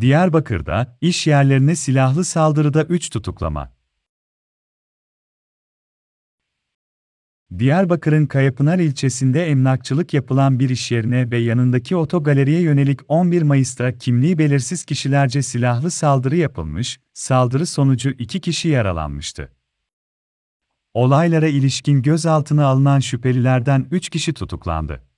Diyarbakır'da, iş yerlerine silahlı saldırıda 3 tutuklama. Diyarbakır'ın Kayapınar ilçesinde emlakçılık yapılan bir iş yerine ve yanındaki otogaleriye yönelik 11 Mayıs'ta kimliği belirsiz kişilerce silahlı saldırı yapılmış, saldırı sonucu 2 kişi yaralanmıştı. Olaylara ilişkin gözaltına alınan şüphelilerden 3 kişi tutuklandı.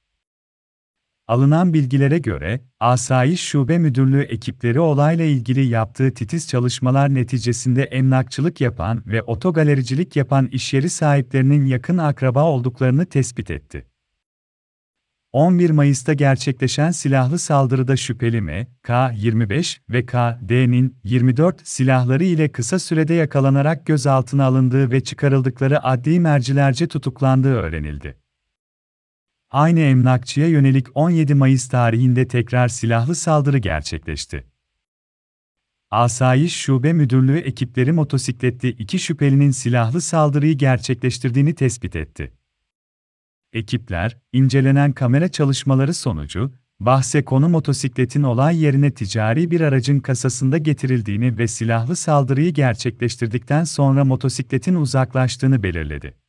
Alınan bilgilere göre, Asayiş Şube Müdürlüğü ekipleri olayla ilgili yaptığı titiz çalışmalar neticesinde emlakçılık yapan ve otogalericilik yapan işyeri sahiplerinin yakın akraba olduklarını tespit etti. 11 Mayıs'ta gerçekleşen silahlı saldırıda şüpheli M, K25 ve KD'nin 24 silahları ile kısa sürede yakalanarak gözaltına alındığı ve çıkarıldıkları adli mercilerce tutuklandığı öğrenildi aynı emlakçıya yönelik 17 Mayıs tarihinde tekrar silahlı saldırı gerçekleşti. Asayiş Şube Müdürlüğü ekipleri motosikletli iki şüphelinin silahlı saldırıyı gerçekleştirdiğini tespit etti. Ekipler, incelenen kamera çalışmaları sonucu, bahse konu motosikletin olay yerine ticari bir aracın kasasında getirildiğini ve silahlı saldırıyı gerçekleştirdikten sonra motosikletin uzaklaştığını belirledi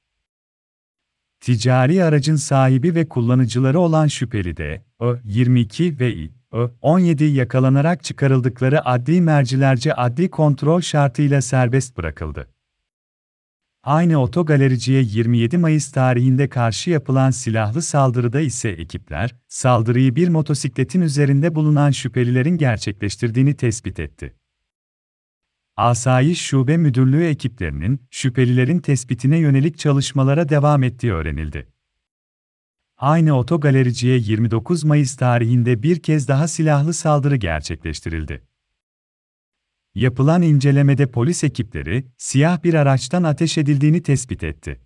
ticari aracın sahibi ve kullanıcıları olan şüpheli de, Ö, 22 ve İ, Ö, 17 yakalanarak çıkarıldıkları adli mercilerce adli kontrol şartıyla serbest bırakıldı. Aynı otogalericiye 27 Mayıs tarihinde karşı yapılan silahlı saldırıda ise ekipler, saldırıyı bir motosikletin üzerinde bulunan şüphelilerin gerçekleştirdiğini tespit etti. Asayiş Şube Müdürlüğü ekiplerinin şüphelilerin tespitine yönelik çalışmalara devam ettiği öğrenildi. Aynı otogalericiye 29 Mayıs tarihinde bir kez daha silahlı saldırı gerçekleştirildi. Yapılan incelemede polis ekipleri siyah bir araçtan ateş edildiğini tespit etti.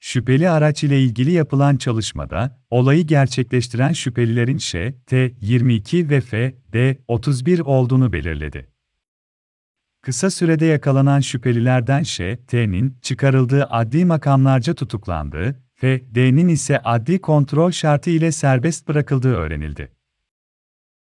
Şüpheli araç ile ilgili yapılan çalışmada, olayı gerçekleştiren şüphelilerin ŞT, 22 ve d 31 olduğunu belirledi. Kısa sürede yakalanan şüphelilerden ŞT'nin çıkarıldığı adli makamlarca tutuklandığı, FD'nin ise adli kontrol şartı ile serbest bırakıldığı öğrenildi.